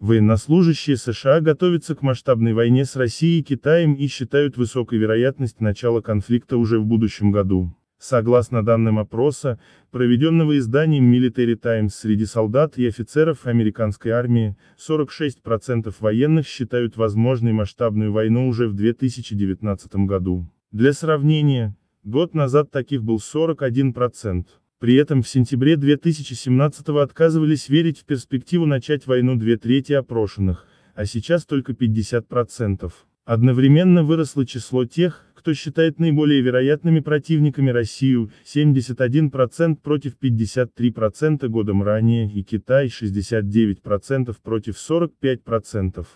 Военнослужащие США готовятся к масштабной войне с Россией и Китаем и считают высокой вероятность начала конфликта уже в будущем году. Согласно данным опроса, проведенного изданием Military Times среди солдат и офицеров американской армии, 46% военных считают возможной масштабную войну уже в 2019 году. Для сравнения, год назад таких был 41%. При этом в сентябре 2017 отказывались верить в перспективу начать войну две трети опрошенных, а сейчас только 50%. Одновременно выросло число тех, кто считает наиболее вероятными противниками Россию, 71% против 53% годом ранее, и Китай 69% против 45%.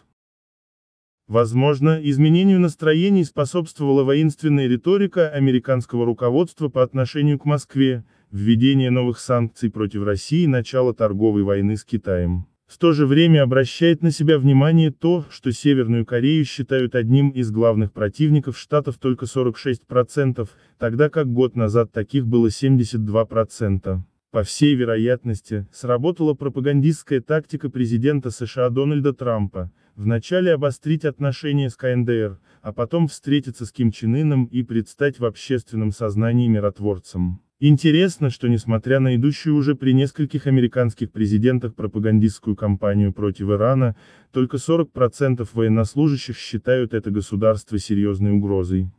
Возможно, изменению настроений способствовала воинственная риторика американского руководства по отношению к Москве, введение новых санкций против России и начало торговой войны с Китаем. В то же время обращает на себя внимание то, что Северную Корею считают одним из главных противников Штатов только 46%, тогда как год назад таких было 72%. По всей вероятности, сработала пропагандистская тактика президента США Дональда Трампа, вначале обострить отношения с КНДР, а потом встретиться с Ким Чен Ыном и предстать в общественном сознании миротворцем. Интересно, что несмотря на идущую уже при нескольких американских президентах пропагандистскую кампанию против Ирана, только 40% военнослужащих считают это государство серьезной угрозой.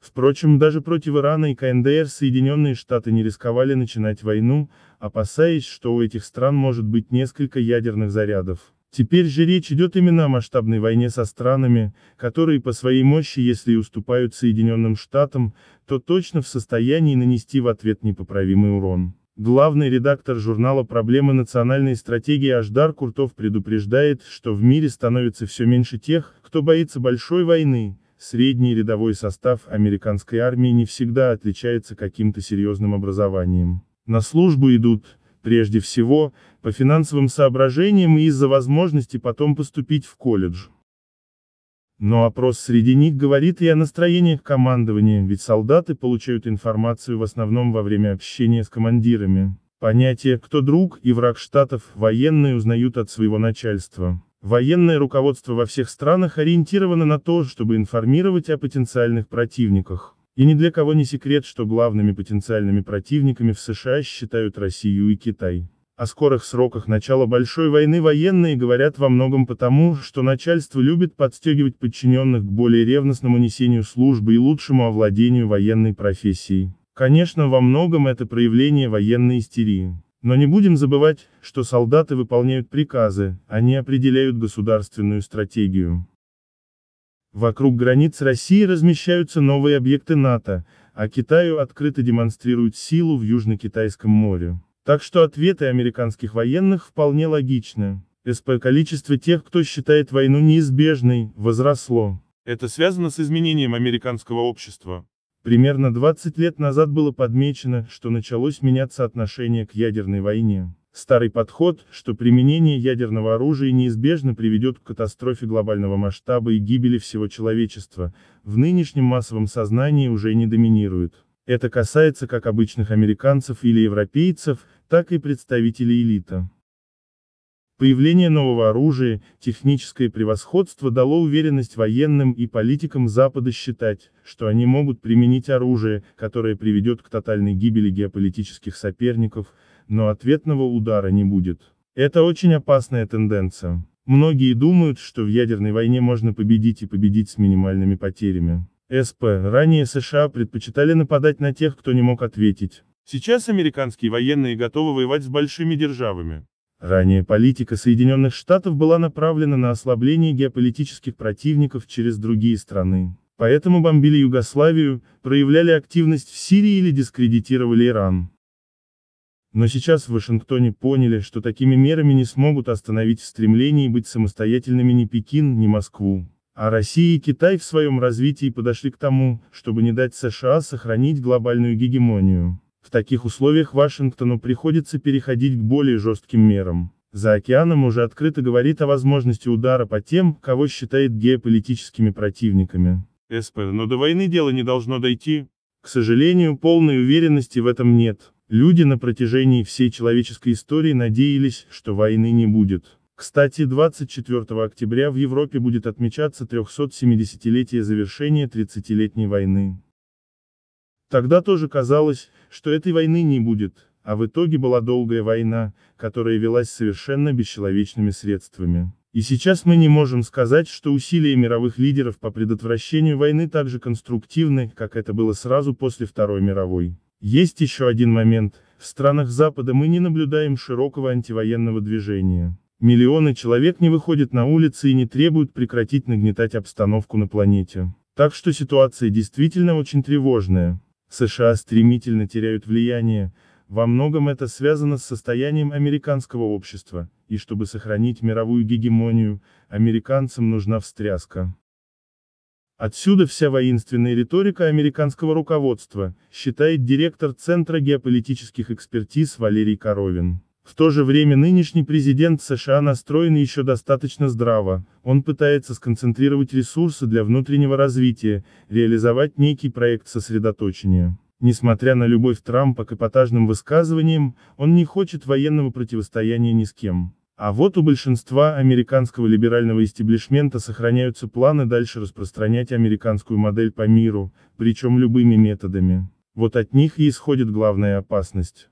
Впрочем, даже против Ирана и КНДР Соединенные Штаты не рисковали начинать войну, опасаясь, что у этих стран может быть несколько ядерных зарядов. Теперь же речь идет именно о масштабной войне со странами, которые по своей мощи, если и уступают Соединенным Штатам, то точно в состоянии нанести в ответ непоправимый урон. Главный редактор журнала «Проблемы национальной стратегии» Аждар Куртов предупреждает, что в мире становится все меньше тех, кто боится большой войны, средний рядовой состав американской армии не всегда отличается каким-то серьезным образованием. На службу идут, Прежде всего, по финансовым соображениям и из-за возможности потом поступить в колледж. Но опрос среди них говорит и о настроениях командования, ведь солдаты получают информацию в основном во время общения с командирами. Понятие «кто друг» и «враг штатов» военные узнают от своего начальства. Военное руководство во всех странах ориентировано на то, чтобы информировать о потенциальных противниках. И ни для кого не секрет, что главными потенциальными противниками в США считают Россию и Китай. О скорых сроках начала большой войны военные говорят во многом потому, что начальство любит подстегивать подчиненных к более ревностному несению службы и лучшему овладению военной профессией. Конечно, во многом это проявление военной истерии. Но не будем забывать, что солдаты выполняют приказы, они а определяют государственную стратегию. Вокруг границ России размещаются новые объекты НАТО, а Китаю открыто демонстрируют силу в Южно-Китайском море. Так что ответы американских военных вполне логичны. СП количество тех, кто считает войну неизбежной, возросло. Это связано с изменением американского общества. Примерно 20 лет назад было подмечено, что началось меняться отношение к ядерной войне. Старый подход, что применение ядерного оружия неизбежно приведет к катастрофе глобального масштаба и гибели всего человечества, в нынешнем массовом сознании уже не доминирует. Это касается как обычных американцев или европейцев, так и представителей элита. Появление нового оружия, техническое превосходство дало уверенность военным и политикам Запада считать, что они могут применить оружие, которое приведет к тотальной гибели геополитических соперников, но ответного удара не будет. Это очень опасная тенденция. Многие думают, что в ядерной войне можно победить и победить с минимальными потерями. СП. Ранее США предпочитали нападать на тех, кто не мог ответить. Сейчас американские военные готовы воевать с большими державами. Ранее политика Соединенных Штатов была направлена на ослабление геополитических противников через другие страны. Поэтому бомбили Югославию, проявляли активность в Сирии или дискредитировали Иран. Но сейчас в Вашингтоне поняли, что такими мерами не смогут остановить в стремлении быть самостоятельными ни Пекин, ни Москву. А Россия и Китай в своем развитии подошли к тому, чтобы не дать США сохранить глобальную гегемонию. В таких условиях Вашингтону приходится переходить к более жестким мерам. За океаном уже открыто говорит о возможности удара по тем, кого считает геополитическими противниками. СП, но до войны дело не должно дойти. К сожалению, полной уверенности в этом нет. Люди на протяжении всей человеческой истории надеялись, что войны не будет. Кстати, 24 октября в Европе будет отмечаться 370-летие завершения 30-летней войны. Тогда тоже казалось, что этой войны не будет, а в итоге была долгая война, которая велась совершенно бесчеловечными средствами. И сейчас мы не можем сказать, что усилия мировых лидеров по предотвращению войны так же конструктивны, как это было сразу после Второй мировой. Есть еще один момент, в странах Запада мы не наблюдаем широкого антивоенного движения. Миллионы человек не выходят на улицы и не требуют прекратить нагнетать обстановку на планете. Так что ситуация действительно очень тревожная. США стремительно теряют влияние, во многом это связано с состоянием американского общества, и чтобы сохранить мировую гегемонию, американцам нужна встряска. Отсюда вся воинственная риторика американского руководства, считает директор Центра геополитических экспертиз Валерий Коровин. В то же время нынешний президент США настроен еще достаточно здраво, он пытается сконцентрировать ресурсы для внутреннего развития, реализовать некий проект сосредоточения. Несмотря на любовь Трампа к эпатажным высказываниям, он не хочет военного противостояния ни с кем. А вот у большинства американского либерального истеблишмента сохраняются планы дальше распространять американскую модель по миру, причем любыми методами. Вот от них и исходит главная опасность.